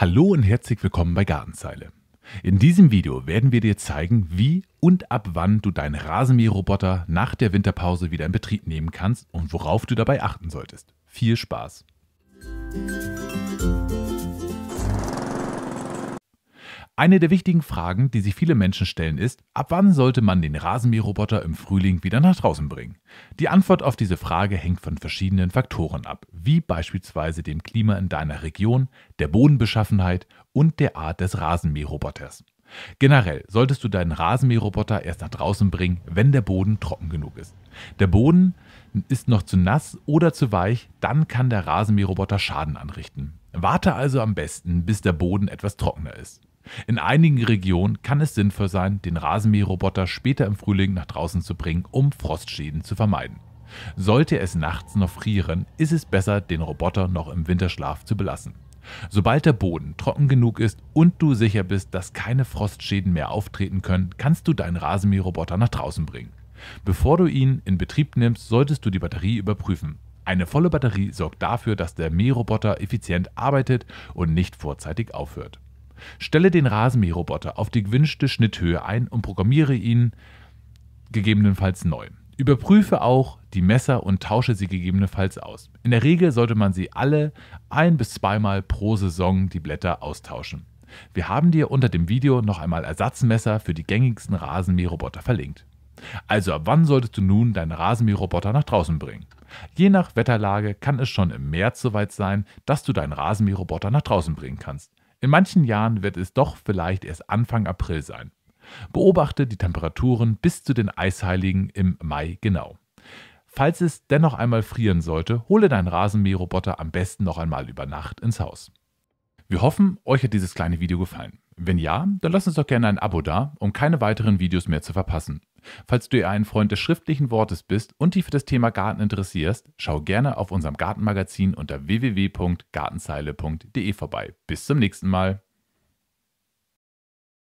Hallo und herzlich willkommen bei Gartenzeile. In diesem Video werden wir dir zeigen, wie und ab wann du deinen Rasenmäherroboter nach der Winterpause wieder in Betrieb nehmen kannst und worauf du dabei achten solltest. Viel Spaß! Eine der wichtigen Fragen, die sich viele Menschen stellen, ist, ab wann sollte man den Rasenmäherroboter im Frühling wieder nach draußen bringen? Die Antwort auf diese Frage hängt von verschiedenen Faktoren ab, wie beispielsweise dem Klima in deiner Region, der Bodenbeschaffenheit und der Art des Rasenmäherroboters. Generell solltest du deinen Rasenmäherroboter erst nach draußen bringen, wenn der Boden trocken genug ist. Der Boden ist noch zu nass oder zu weich, dann kann der Rasenmäherroboter Schaden anrichten. Warte also am besten, bis der Boden etwas trockener ist. In einigen Regionen kann es sinnvoll sein, den Rasenmäherroboter später im Frühling nach draußen zu bringen, um Frostschäden zu vermeiden. Sollte es nachts noch frieren, ist es besser, den Roboter noch im Winterschlaf zu belassen. Sobald der Boden trocken genug ist und du sicher bist, dass keine Frostschäden mehr auftreten können, kannst du deinen Rasenmäherroboter nach draußen bringen. Bevor du ihn in Betrieb nimmst, solltest du die Batterie überprüfen. Eine volle Batterie sorgt dafür, dass der Mähroboter effizient arbeitet und nicht vorzeitig aufhört. Stelle den Rasenmäherroboter auf die gewünschte Schnitthöhe ein und programmiere ihn gegebenenfalls neu. Überprüfe auch die Messer und tausche sie gegebenenfalls aus. In der Regel sollte man sie alle ein bis zweimal pro Saison die Blätter austauschen. Wir haben dir unter dem Video noch einmal Ersatzmesser für die gängigsten Rasenmäherroboter verlinkt. Also ab wann solltest du nun deinen Rasenmäherroboter nach draußen bringen? Je nach Wetterlage kann es schon im März soweit sein, dass du deinen Rasenmäherroboter nach draußen bringen kannst. In manchen Jahren wird es doch vielleicht erst Anfang April sein. Beobachte die Temperaturen bis zu den Eisheiligen im Mai genau. Falls es dennoch einmal frieren sollte, hole deinen Rasenmäherroboter am besten noch einmal über Nacht ins Haus. Wir hoffen, euch hat dieses kleine Video gefallen. Wenn ja, dann lass uns doch gerne ein Abo da, um keine weiteren Videos mehr zu verpassen. Falls du ein Freund des schriftlichen Wortes bist und dich für das Thema Garten interessierst, schau gerne auf unserem Gartenmagazin unter www.gartenzeile.de vorbei. Bis zum nächsten Mal.